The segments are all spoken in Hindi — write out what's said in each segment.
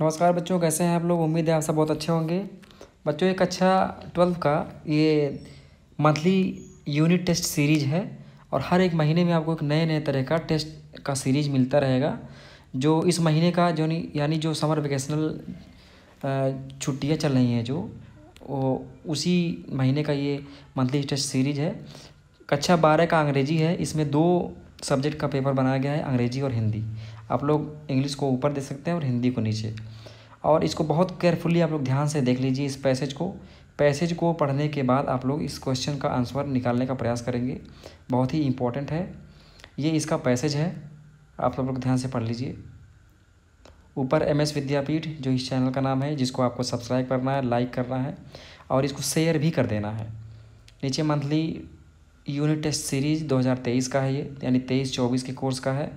नमस्कार बच्चों कैसे हैं आप लोग उम्मीद है आप सब बहुत अच्छे होंगे बच्चों एक अच्छा ट्वेल्व का ये मंथली यूनिट टेस्ट सीरीज है और हर एक महीने में आपको एक नए नए तरह का टेस्ट का सीरीज मिलता रहेगा जो इस महीने का जो यानी जो समर वेकेशनल छुट्टियाँ चल रही हैं जो वो उसी महीने का ये मंथली टेस्ट सीरीज है कक्षा बारह का अंग्रेजी है इसमें दो सब्जेक्ट का पेपर बनाया गया है अंग्रेजी और हिंदी आप लोग इंग्लिश को ऊपर दे सकते हैं और हिंदी को नीचे और इसको बहुत केयरफुली आप लोग ध्यान से देख लीजिए इस पैसेज को पैसेज को पढ़ने के बाद आप लोग इस क्वेश्चन का आंसर निकालने का प्रयास करेंगे बहुत ही इम्पोर्टेंट है ये इसका पैसेज है आप लोग ध्यान से पढ़ लीजिए ऊपर एम एस विद्यापीठ जो इस चैनल का नाम है जिसको आपको सब्सक्राइब करना है लाइक करना है और इसको शेयर भी कर देना है नीचे मंथली यूनिट टेस्ट सीरीज 2023 का है ये यानी 23 24 के कोर्स का है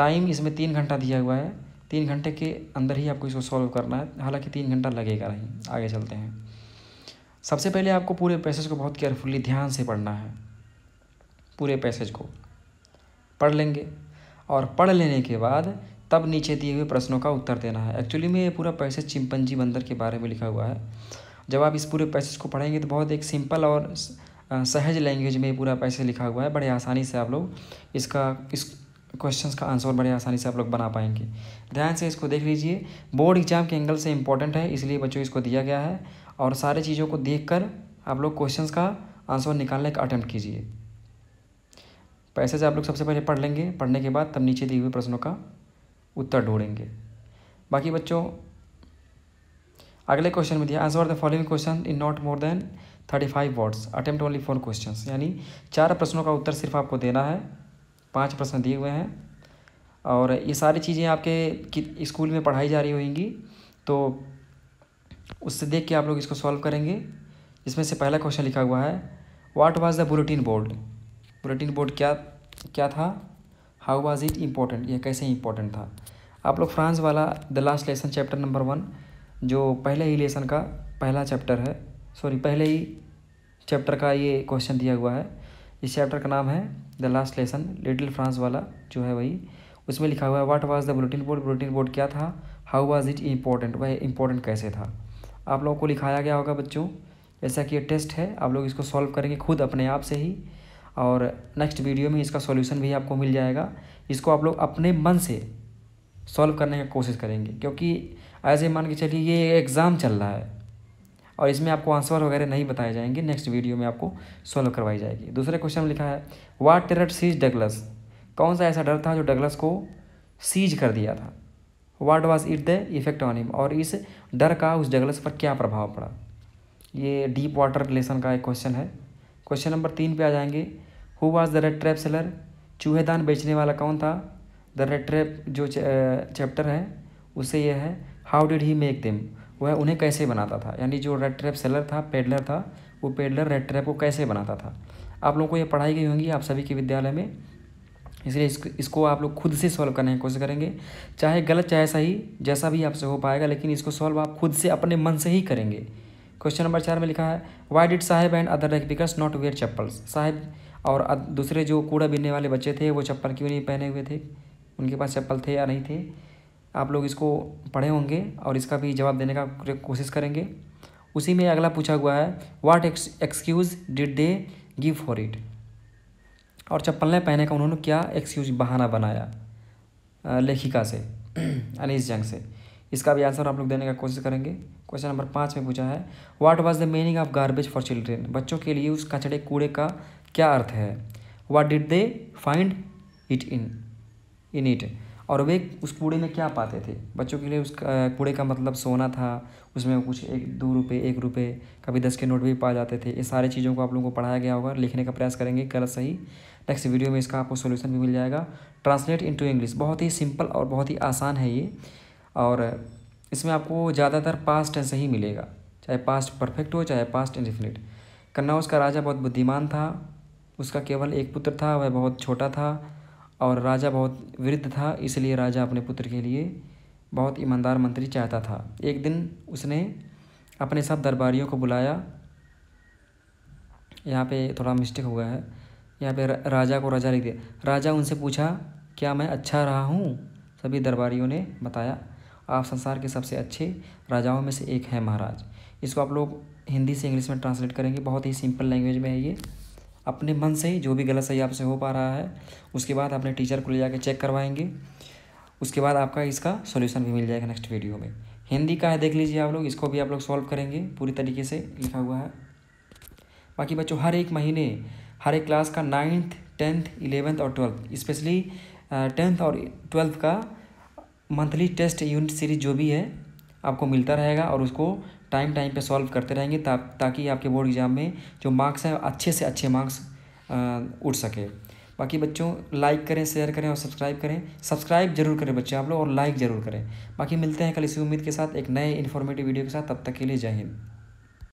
टाइम इसमें तीन घंटा दिया हुआ है तीन घंटे के अंदर ही आपको इसको सॉल्व करना है हालांकि तीन घंटा लगेगा नहीं आगे चलते हैं सबसे पहले आपको पूरे पैसेज को बहुत केयरफुली ध्यान से पढ़ना है पूरे पैसेज को पढ़ लेंगे और पढ़ लेने के बाद तब नीचे दिए हुए प्रश्नों का उत्तर देना है एक्चुअली में ये पूरा पैसेज चिंपंजी बंदर के बारे में लिखा हुआ है जब आप इस पूरे पैसेज को पढ़ेंगे तो बहुत एक सिंपल और सहज लैंग्वेज में पूरा पैसेज लिखा हुआ है बड़े आसानी से आप लोग इसका इस क्वेश्चंस का आंसर बड़े आसानी से आप लोग बना पाएंगे ध्यान से इसको देख लीजिए बोर्ड एग्जाम के एंगल से इंपॉर्टेंट है इसलिए बच्चों इसको दिया गया है और सारे चीज़ों को देख कर आप लोग क्वेश्चन का आंसर निकालने का अटैम्प्ट कीजिए पैसे से आप लोग सबसे पहले पढ़ लेंगे पढ़ने के बाद तब नीचे दिए हुए प्रश्नों का उत्तर ढूंढेंगे बाकी बच्चों अगले क्वेश्चन में दिया answer the following question in not more than thirty five words attempt only four question यानी चार प्रश्नों का उत्तर सिर्फ आपको देना है पाँच प्रश्न दिए हुए हैं और ये सारी चीज़ें आपके स्कूल में पढ़ाई जा रही होंगी तो उससे देख के आप लोग इसको सॉल्व करेंगे इसमें से पहला क्वेश्चन लिखा हुआ है what was the bulletin board bulletin board क्या क्या था हाउ वाज इट इम्पोर्टेंट यह कैसे इम्पोर्टेंट था आप लोग फ्रांस वाला the last lesson chapter number one जो पहले ही लेसन का पहला चैप्टर है सॉरी पहले ही चैप्टर का ये क्वेश्चन दिया हुआ है इस चैप्टर का नाम है the last lesson little France वाला जो है वही उसमें लिखा हुआ है what was the bulletin board bulletin board क्या था हाउ वाज इट इम्पोर्टेंट वह इम्पोर्टेंट कैसे था आप लोगों को लिखाया गया होगा बच्चों जैसा कि ये टेस्ट है आप लोग इसको सॉल्व करेंगे खुद अपने आप से ही और नेक्स्ट वीडियो में इसका सॉल्यूशन भी आपको मिल जाएगा इसको आप लोग अपने मन से सॉल्व करने की कोशिश करेंगे क्योंकि ऐसे मान के चलिए ये एग्ज़ाम चल रहा है और इसमें आपको आंसर वगैरह नहीं बताए जाएंगे नेक्स्ट वीडियो में आपको सॉल्व करवाई जाएगी दूसरे क्वेश्चन में लिखा है वाट टेर सीज डगलस कौन सा ऐसा डर था जो डगलस को सीज कर दिया था what was it the effect on him और इस डर का उस डगलस पर क्या प्रभाव पड़ा ये डीप वाटर रिलेशन का एक क्वेश्चन है क्वेश्चन नंबर तीन पे आ जाएंगे who was the rat trap seller चूहेदान बेचने वाला कौन था द रेड ट्रैप जो चैप्टर है उसे यह है हाउ डिड ही मेक दिम वह उन्हें कैसे बनाता था यानी जो रेड ट्रैप सेलर था पेडलर था वो पेडलर रेड ट्रैप को कैसे बनाता था आप लोगों को ये पढ़ाई गई होंगी आप सभी के विद्यालय में इसलिए इसको आप लोग खुद से सॉल्व करने की कोशिश करेंगे चाहे गलत चाहे सही जैसा भी आपसे हो पाएगा लेकिन इसको सॉल्व आप खुद से अपने मन से ही करेंगे क्वेश्चन नंबर चार में लिखा है why did Saheb and other like pickers not wear chappals Saheb और दूसरे जो कूड़ा बीनने वाले बच्चे थे वो चप्पल क्यों नहीं पहने हुए थे उनके पास चप्पल थे या नहीं थे आप लोग इसको पढ़े होंगे और इसका भी जवाब देने का कोशिश करेंगे उसी में अगला पूछा हुआ है what excuse did they give for it और चप्पलें पहने का उन्होंने क्या एक्सक्यूज बहाना बनाया लेखिका से अनिस जंग से इसका भी आंसर आप लोग देने का कोशिश करेंगे क्वेश्चन नंबर पाँच में पूछा है what was the meaning of garbage for children बच्चों के लिए उस कचड़े कूड़े का क्या अर्थ है what did they find it in in it और वे उस कूड़े में क्या पाते थे बच्चों के लिए उस कूड़े का मतलब सोना था उसमें कुछ एक दो रुपये एक रुपये कभी दस के नोट भी पाए जाते थे ये सारे चीज़ों को आप लोगों को पढ़ाया गया होगा लिखने का प्रयास करेंगे गलत सही नेक्स्ट वीडियो में इसका आपको सोल्यूशन भी मिल जाएगा ट्रांसलेट इंटू इंग्लिश बहुत ही सिंपल और बहुत ही आसान है ये और इसमें आपको ज़्यादातर पास्ट टेंस ही मिलेगा चाहे पास्ट परफेक्ट हो चाहे पास्ट इन्फिनिट करना का राजा बहुत बुद्धिमान था उसका केवल एक पुत्र था वह बहुत छोटा था और राजा बहुत वृद्ध था इसलिए राजा अपने पुत्र के लिए बहुत ईमानदार मंत्री चाहता था एक दिन उसने अपने सब दरबारियों को बुलाया यहाँ पे थोड़ा मिस्टेक हुआ है यहाँ पे राजा को राजा लिख दिया राजा उनसे पूछा क्या मैं अच्छा रहा हूँ सभी दरबारियों ने बताया आप संसार के सबसे अच्छे राजाओं में से एक हैं महाराज इसको आप लोग हिंदी से इंग्लिश में ट्रांसलेट करेंगे बहुत ही सिंपल लैंग्वेज में है ये अपने मन से ही जो भी गलत सही आपसे हो पा रहा है उसके बाद अपने टीचर को ले जाकर चेक करवाएंगे उसके बाद आपका इसका सोल्यूशन भी मिल जाएगा नेक्स्ट वीडियो में हिंदी का है देख लीजिए आप लोग इसको भी आप लोग सॉल्व करेंगे पूरी तरीके से लिखा हुआ है बाकी बच्चों हर एक महीने हर एक क्लास का नाइन्थ टेंथ इलेवेंथ और ट्वेल्थ स्पेशली टेंथ और ट्वेल्थ का मंथली टेस्ट यूनिट सीरीज जो भी है आपको मिलता रहेगा और उसको टाइम टाइम पे सॉल्व करते रहेंगे ता, ताकि आपके बोर्ड एग्ज़ाम में जो मार्क्स हैं अच्छे से अच्छे मार्क्स उठ सके बाकी बच्चों लाइक करें शेयर करें और सब्सक्राइब करें सब्सक्राइब जरूर करें बच्चे आप लोग और लाइक ज़रूर करें बाकी मिलते हैं कल इसी उम्मीद के साथ एक नए इन्फॉर्मेटिव वीडियो के साथ तब तक के लिए जय हिंद